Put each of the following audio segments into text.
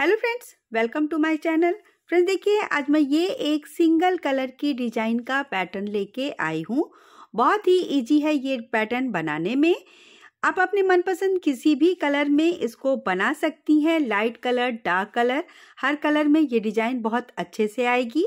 hello friends welcome to my channel friends देखिए आज मैं ये एक सिंगल कलर की डिजाइन का पैटर्न लेके आई हूँ बहुत ही इजी है ये पैटर्न बनाने में आप अपने मनपसंद किसी भी कलर में इसको बना सकती हैं लाइट कलर डार्क कलर हर कलर में ये डिजाइन बहुत अच्छे से आएगी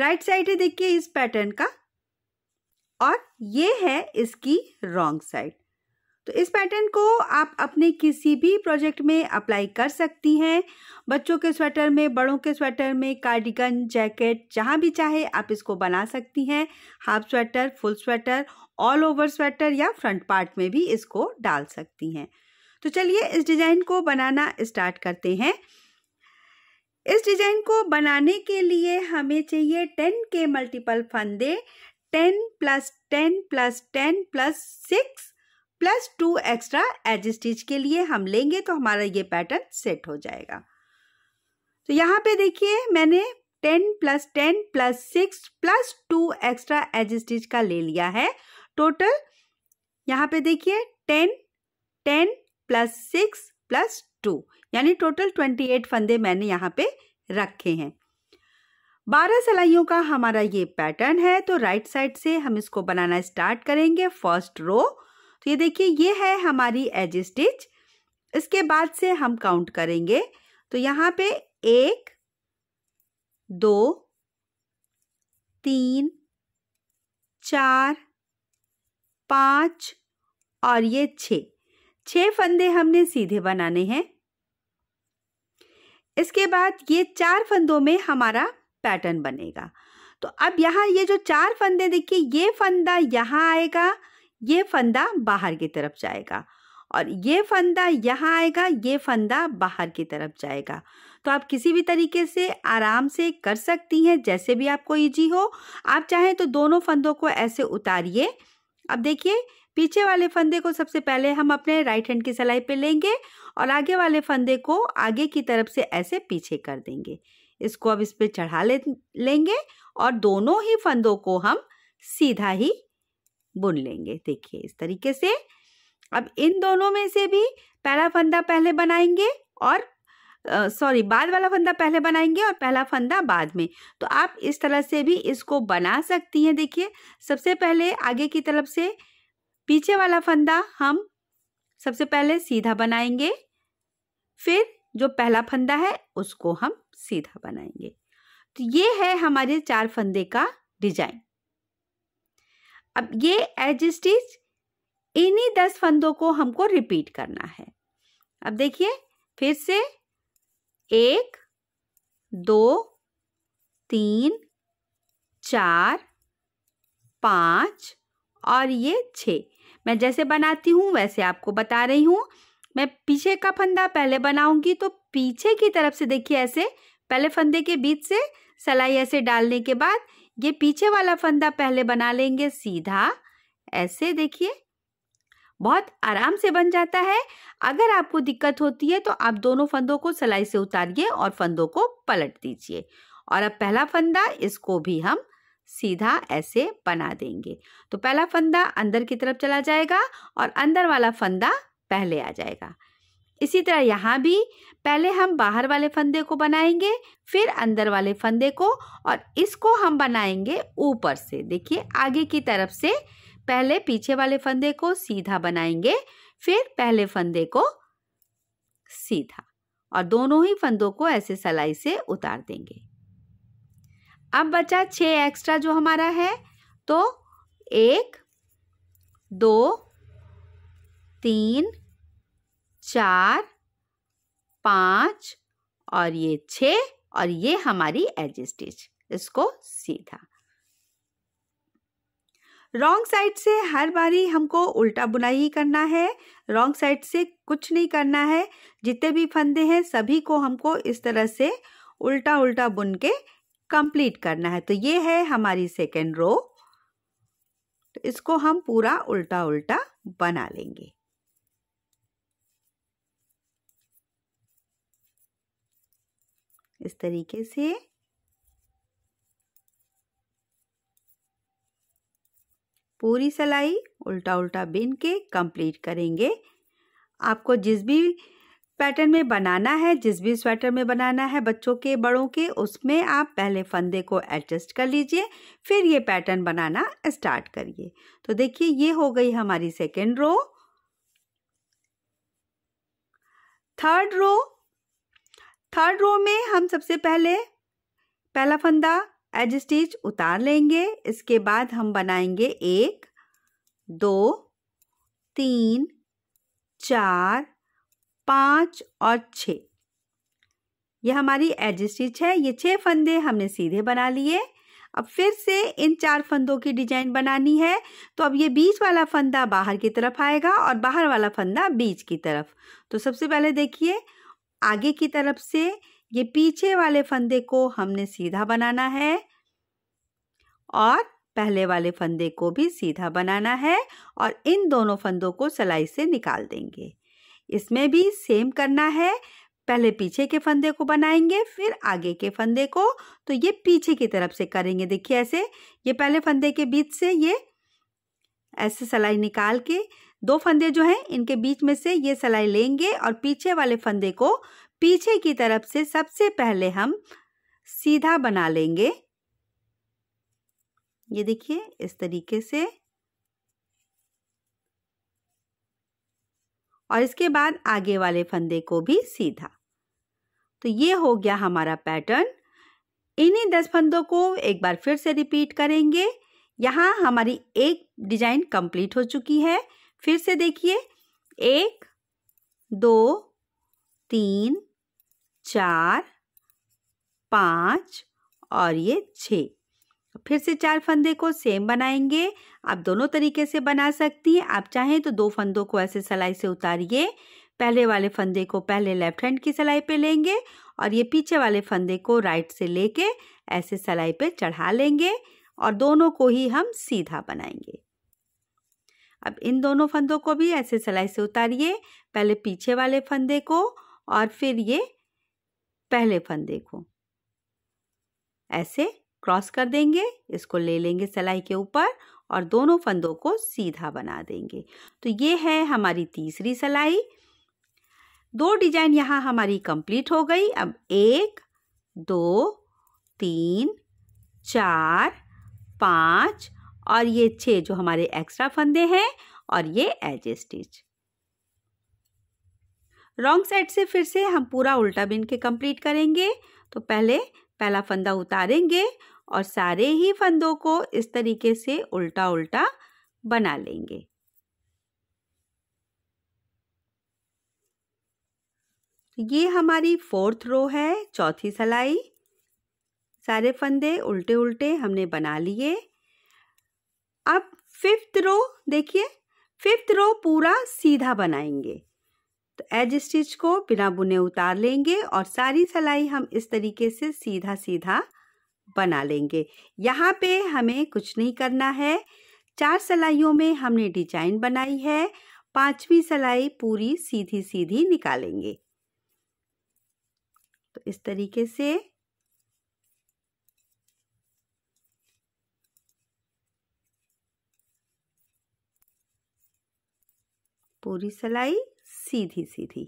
राइट साइड है देखिए इस पैटर्न का और ये है इसकी रॉन्ग साइड तो इस पैटर्न को आप अपने किसी भी प्रोजेक्ट में अप्लाई कर सकती हैं बच्चों के स्वेटर में बड़ों के स्वेटर में कार्डिगन जैकेट जहाँ भी चाहे आप इसको बना सकती हैं half sweater full sweater all over sweater या फ्रंट पार्ट में भी इसको डाल सकती हैं तो चलिए इस डिज़ाइन को बनाना स्टार्ट करते हैं इस डिज़ाइन को बनाने के लिए हमें चाहिए टेन के मल्टीपल फंदे ten plus ten plus ten plus six plus two extra edge stitch के लिए हम लेंगे तो हमारा ये पैटर्न सेट हो जाएगा तो यहाँ पे देखिए मैंने ten plus ten plus six plus two extra edge stitch का ले लिया है टोटल यहाँ पे देखिए ten ten plus six plus two यानी टोटल ट्वेंटी एट फंदे मैंने यहाँ पे रखे हैं बारह सिलाइयों का हमारा ये पैटर्न है तो राइट साइड से हम इसको बनाना स्टार्ट करेंगे फर्स्ट रो ये देखिए ये है हमारी एज स्टिच इसके बाद से हम काउंट करेंगे तो यहाँ पे एक दो तीन चार पाँच और ये छ छः फंदे हमने सीधे बनाने हैं इसके बाद ये चार फंदों में हमारा पैटर्न बनेगा तो अब यहाँ ये जो चार फंदे देखिए ये फंदा यहाँ आएगा ये फंदा बाहर की तरफ जाएगा और ये फंदा यहाँ आएगा ये फंदा बाहर की तरफ जाएगा तो आप किसी भी तरीके से आराम से कर सकती हैं जैसे भी आपको ईजी हो आप चाहें तो दोनों फंदों को ऐसे उतारिए अब देखिए पीछे वाले फंदे को सबसे पहले हम अपने राइट हैंड की सिलाई पे लेंगे और आगे वाले फंदे को आगे की तरफ से ऐसे पीछे कर देंगे इसको अब इस पर चढ़ा ले लेंगे और दोनों ही फंदों को हम सीधा ही बुन लेंगे देखिए इस तरीके से अब इन दोनों में से भी पहला फंदा पहले बनाएंगे और सॉरी बाद वाला फंदा पहले बनाएंगे और पहला फंदा बाद में तो आप इस तरह से भी इसको बना सकती हैं देखिए सबसे पहले आगे की तरफ से पीछे वाला फंदा हम सबसे पहले सीधा बनाएंगे फिर जो पहला फंदा है उसको हम सीधा बनाएंगे तो ये है हमारे चार फंदे का डिजाइन अब ये एज स्टिच इन्हीं दस फंदों को हमको रिपीट करना है अब देखिए फिर से एक दो तीन चार पाँच और ये छः मैं जैसे बनाती हूँ वैसे आपको बता रही हूँ मैं पीछे का फंदा पहले बनाऊंगी तो पीछे की तरफ से देखिए ऐसे पहले फंदे के बीच से सलाई ऐसे डालने के बाद ये पीछे वाला फंदा पहले बना लेंगे सीधा ऐसे देखिए बहुत आराम से बन जाता है अगर आपको दिक्कत होती है तो आप दोनों फंदों को सलाई से उतारिए और फंदों को पलट दीजिए और अब पहला फंदा इसको भी हम सीधा ऐसे बना देंगे तो पहला फंदा अंदर की तरफ चला जाएगा और अंदर वाला फंदा पहले आ जाएगा इसी तरह यहाँ भी पहले हम बाहर वाले फंदे को बनाएंगे फिर अंदर वाले फंदे को और इसको हम बनाएंगे ऊपर से देखिए आगे की तरफ से पहले पीछे वाले फंदे को सीधा बनाएंगे फिर पहले फंदे को सीधा और दोनों ही फंदों को ऐसे सलाई से उतार देंगे अब बचा छ एक्स्ट्रा जो हमारा है तो एक दो तीन चार पाँच और ये छ और ये हमारी एज स्टिच इसको सीधा रॉन्ग साइड से हर बारी हमको उल्टा बुनाई ही करना है रॉन्ग साइड से कुछ नहीं करना है जितने भी फंदे हैं सभी को हमको इस तरह से उल्टा उल्टा बुन के कंप्लीट करना है तो ये है हमारी सेकेंड रो तो इसको हम पूरा उल्टा उल्टा बना लेंगे इस तरीके से पूरी सिलाई उल्टा उल्टा बिन के कंप्लीट करेंगे आपको जिस भी पैटर्न में बनाना है जिस भी स्वेटर में बनाना है बच्चों के बड़ों के उसमें आप पहले फंदे को एडजस्ट कर लीजिए फिर ये पैटर्न बनाना स्टार्ट करिए तो देखिए ये हो गई हमारी second row third row third row में हम सबसे पहले पहला फंदा एज स्टिच उतार लेंगे इसके बाद हम बनाएंगे एक दो तीन चार पाँच और छ यह हमारी एज स्टिच है ये छः फंदे हमने सीधे बना लिए अब फिर से इन चार फंदों की डिजाइन बनानी है तो अब ये बीच वाला फंदा बाहर की तरफ आएगा और बाहर वाला फंदा बीच की तरफ तो सबसे पहले देखिए आगे की तरफ से ये पीछे वाले फंदे को हमने सीधा बनाना है और पहले वाले फंदे को भी सीधा बनाना है और इन दोनों फंदों को सिलाई से निकाल देंगे इसमें भी सेम करना है पहले पीछे के फंदे को बनाएंगे फिर आगे के फंदे को तो ये पीछे की तरफ से करेंगे देखिए ऐसे ये पहले फंदे के बीच से ये ऐसे सिलाई निकाल के दो फंदे जो हैं इनके बीच में से ये सलाई लेंगे और पीछे वाले फंदे को पीछे की तरफ से सबसे पहले हम सीधा बना लेंगे ये देखिए इस तरीके से और इसके बाद आगे वाले फंदे को भी सीधा तो ये हो गया हमारा पैटर्न इन्हीं दस फंदों को एक बार फिर से रिपीट करेंगे यहाँ हमारी एक डिजाइन कंप्लीट हो चुकी है फिर से देखिए एक दो तीन चार पाँच और ये छ फिर से चार फंदे को सेम बनाएंगे आप दोनों तरीके से बना सकती हैं आप चाहें तो दो फंदों को ऐसे सलाई से उतारिए पहले वाले फंदे को पहले लेफ्ट हैंड की सलाई पे लेंगे और ये पीछे वाले फंदे को राइट से लेके ऐसे सलाई पे चढ़ा लेंगे और दोनों को ही हम सीधा बनाएंगे अब इन दोनों फंदों को भी ऐसे सिलाई से उतारिए पहले पीछे वाले फंदे को और फिर ये पहले फंदे को ऐसे क्रॉस कर देंगे इसको ले लेंगे सिलाई के ऊपर और दोनों फंदों को सीधा बना देंगे तो ये है हमारी तीसरी सिलाई दो डिजाइन यहाँ हमारी कंप्लीट हो गई अब एक दो तीन चार पाँच और ये छः जो हमारे एक्स्ट्रा फंदे हैं और ये एज स्टिच रॉन्ग साइड से फिर से हम पूरा उल्टा बिन के कंप्लीट करेंगे तो पहले पहला फंदा उतारेंगे और सारे ही फंदों को इस तरीके से उल्टा उल्टा बना लेंगे ये हमारी फोर्थ रो है चौथी सलाई सारे फंदे उल्टे उल्टे हमने बना लिए अब फिफ्थ रो देखिए फिफ्थ रो पूरा सीधा बनाएंगे तो एज स्टिच को बिना बुने उतार लेंगे और सारी सिलाई हम इस तरीके से सीधा सीधा बना लेंगे यहाँ पे हमें कुछ नहीं करना है चार सलाइयों में हमने डिजाइन बनाई है पांचवी सिलाई पूरी सीधी सीधी निकालेंगे तो इस तरीके से पूरी सिलाई सीधी सीधी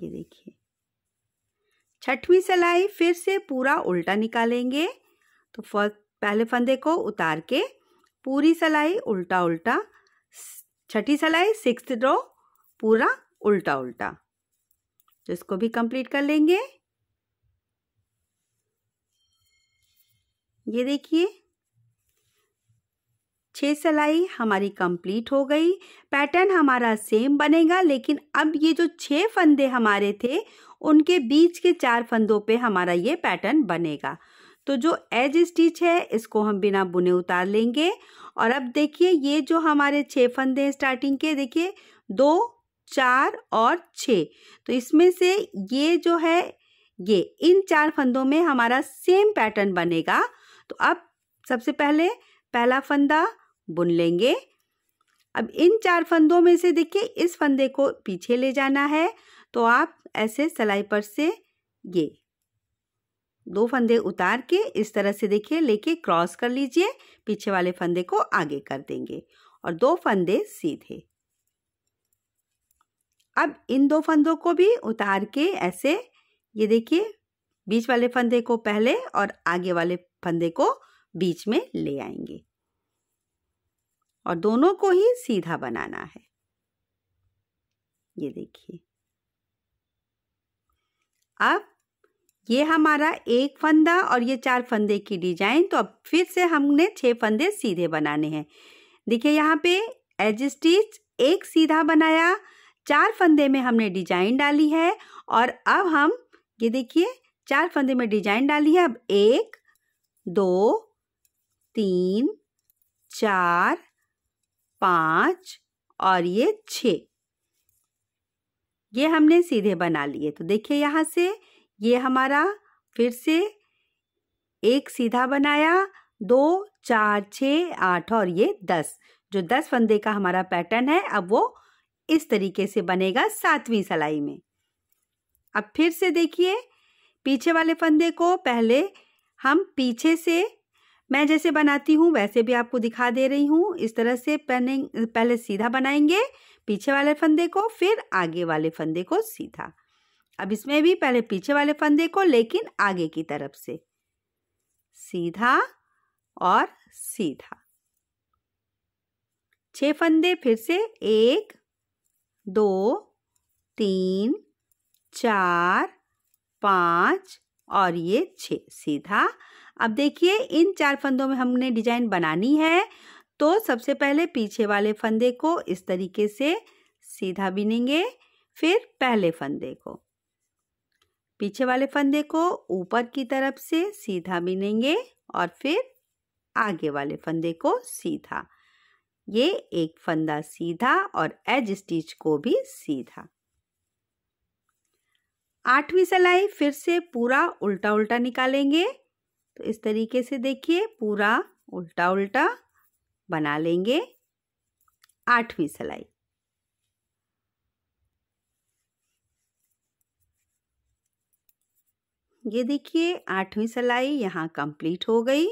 ये देखिए छठवीं सलाई फिर से पूरा उल्टा निकालेंगे तो पहले फंदे को उतार के पूरी सलाई उल्टा उल्टा छठी सलाई सिक्स रो पूरा उल्टा उल्टा जिसको भी कंप्लीट कर लेंगे ये देखिए छह सिलाई हमारी कंप्लीट हो गई पैटर्न हमारा सेम बनेगा लेकिन अब ये जो छह फंदे हमारे थे उनके बीच के चार फंदों पे हमारा ये पैटर्न बनेगा तो जो एज स्टिच है इसको हम बिना बुने उतार लेंगे और अब देखिए ये जो हमारे छह फंदे हैं स्टार्टिंग के देखिए दो चार और छः तो इसमें से ये जो है ये इन चार फंदों में हमारा सेम पैटर्न बनेगा तो अब सबसे पहले पहला फंदा बुन लेंगे अब इन चार फंदों में से देखिए इस फंदे को पीछे ले जाना है तो आप ऐसे सलाई पर से ये दो फंदे उतार के इस तरह से देखिए लेके क्रॉस कर लीजिए पीछे वाले फंदे को आगे कर देंगे और दो फंदे सीधे अब इन दो फंदों को भी उतार के ऐसे ये देखिए बीच वाले फंदे को पहले और आगे वाले फंदे को बीच में ले आएंगे और दोनों को ही सीधा बनाना है ये देखिए अब ये हमारा एक फंदा और ये चार फंदे की डिजाइन तो अब फिर से हमने छह फंदे सीधे बनाने हैं देखिए यहाँ पे एज स्टिच एक सीधा बनाया चार फंदे में हमने डिजाइन डाली है और अब हम ये देखिए चार फंदे में डिजाइन डाली है अब एक दो तीन चार पाँच और ये छ ये हमने सीधे बना लिए तो देखिए यहाँ से ये हमारा फिर से एक सीधा बनाया दो चार छ आठ और ये दस जो दस फंदे का हमारा पैटर्न है अब वो इस तरीके से बनेगा सातवीं सलाई में अब फिर से देखिए पीछे वाले फंदे को पहले हम पीछे से मैं जैसे बनाती हूँ वैसे भी आपको दिखा दे रही हूँ इस तरह से पहने पहले सीधा बनाएंगे पीछे वाले फंदे को फिर आगे वाले फंदे को सीधा अब इसमें भी पहले पीछे वाले फंदे को लेकिन आगे की तरफ से सीधा और सीधा छह फंदे फिर से एक दो तीन चार पाँच और ये छः सीधा अब देखिए इन चार फंदों में हमने डिजाइन बनानी है तो सबसे पहले पीछे वाले फंदे को इस तरीके से सीधा बिनेंगे फिर पहले फंदे को पीछे वाले फंदे को ऊपर की तरफ से सीधा बिनेंगे और फिर आगे वाले फंदे को सीधा ये एक फंदा सीधा और एज स्टिच को भी सीधा आठवीं सिलाई फिर से पूरा उल्टा उल्टा निकालेंगे तो इस तरीके से देखिए पूरा उल्टा उल्टा बना लेंगे आठवीं सिलाई ये देखिए आठवीं सिलाई यहाँ कंप्लीट हो गई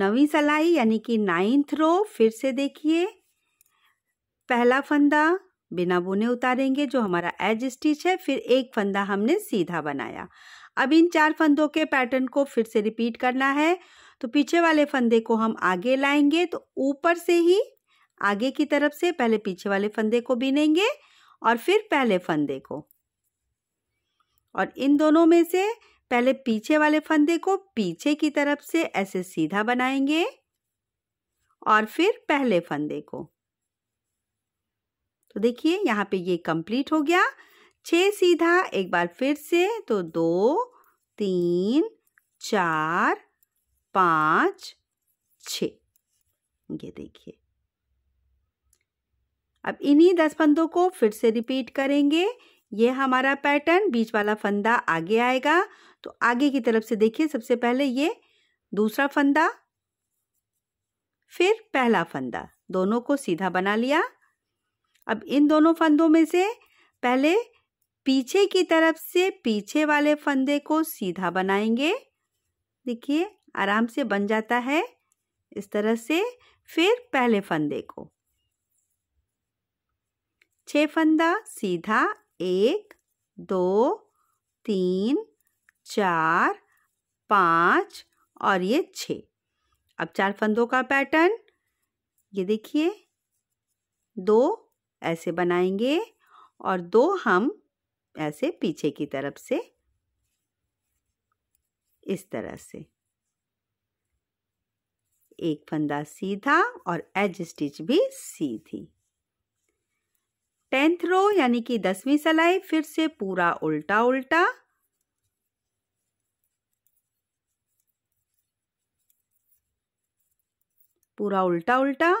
नवीं सलाई यानी कि नाइन्थ रो फिर से देखिए पहला फंदा बिना बुने उतारेंगे जो हमारा एज स्टिच है फिर एक फंदा हमने सीधा बनाया अब इन चार फंदों के पैटर्न को फिर से रिपीट करना है तो पीछे वाले फंदे को हम आगे लाएंगे तो ऊपर से ही आगे की तरफ से पहले पीछे वाले फंदे को बिनेंगे और फिर पहले फंदे को और इन दोनों में से पहले पीछे वाले फंदे को पीछे की तरफ से ऐसे सीधा बनाएंगे और फिर पहले फंदे को तो देखिए यहाँ पे ये कंप्लीट हो गया छः सीधा एक बार फिर से तो दो तीन चार पाँच छ ये देखिए अब इन्हीं दस फंदों को फिर से रिपीट करेंगे ये हमारा पैटर्न बीच वाला फंदा आगे आएगा तो आगे की तरफ से देखिए सबसे पहले ये दूसरा फंदा फिर पहला फंदा दोनों को सीधा बना लिया अब इन दोनों फंदों में से पहले पीछे की तरफ से पीछे वाले फंदे को सीधा बनाएंगे देखिए आराम से बन जाता है इस तरह से फिर पहले फंदे को छ फंदा सीधा एक दो तीन चार पाँच और ये छ अब चार फंदों का पैटर्न ये देखिए दो ऐसे बनाएंगे और दो हम ऐसे पीछे की तरफ से इस तरह से एक फंदा सीधा और एज स्टिच भी सीधी टेंथ रो यानी कि दसवीं सलाई फिर से पूरा उल्टा उल्टा पूरा उल्टा उल्टा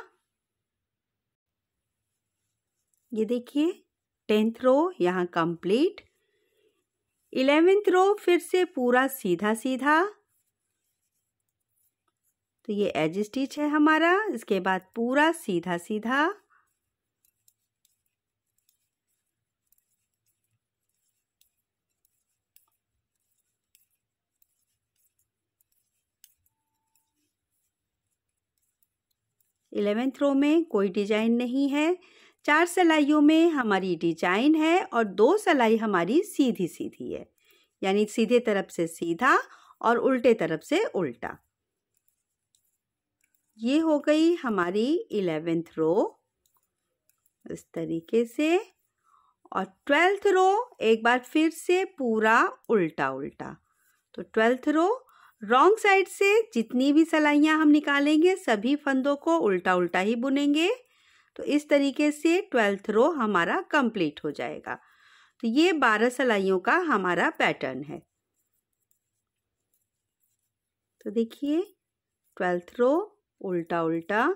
ये देखिए टेंथ रो यहाँ कंप्लीट इलेवेंथ रो फिर से पूरा सीधा सीधा तो ये एज स्टिच है हमारा इसके बाद पूरा सीधा सीधा इलेवेंथ रो में कोई डिजाइन नहीं है चार सिलाइयों में हमारी डिजाइन है और दो सलाई हमारी सीधी सीधी है यानी सीधे तरफ से सीधा और उल्टे तरफ से उल्टा ये हो गई हमारी इलेवेंथ रो इस तरीके से और ट्वेल्थ रो एक बार फिर से पूरा उल्टा उल्टा तो ट्वेल्थ रो रॉन्ग साइड से जितनी भी सलाइयाँ हम निकालेंगे सभी फंदों को उल्टा उल्टा ही बुनेंगे तो इस तरीके से ट्वेल्थ रो हमारा कंप्लीट हो जाएगा तो ये बारह सलाइयों का हमारा पैटर्न है तो देखिए ट्वेल्थ रो उल्टा उल्टा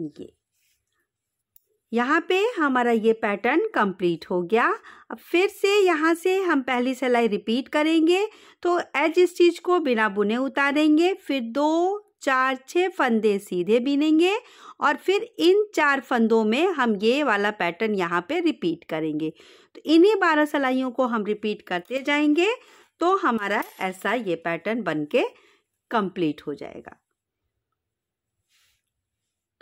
ये यहाँ पे हमारा ये पैटर्न कंप्लीट हो गया अब फिर से यहाँ से हम पहली सिलाई रिपीट करेंगे तो एज स्टिच को बिना बुने उतारेंगे फिर दो चार छः फंदे सीधे बीनेंगे और फिर इन चार फंदों में हम ये वाला पैटर्न यहाँ पे रिपीट करेंगे तो इन्हीं बारह सिलाइयों को हम रिपीट करते जाएंगे तो हमारा ऐसा ये पैटर्न बन के कंप्लीट हो जाएगा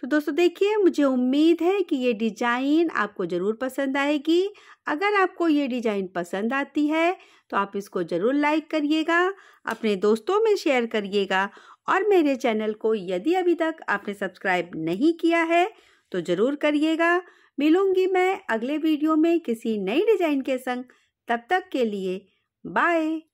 तो दोस्तों देखिए मुझे उम्मीद है कि ये डिजाइन आपको ज़रूर पसंद आएगी अगर आपको ये डिजाइन पसंद आती है तो आप इसको ज़रूर लाइक करिएगा अपने दोस्तों में शेयर करिएगा और मेरे चैनल को यदि अभी तक आपने सब्सक्राइब नहीं किया है तो ज़रूर करिएगा मिलूंगी मैं अगले वीडियो में किसी नई डिजाइन के संग तब तक के लिए बाय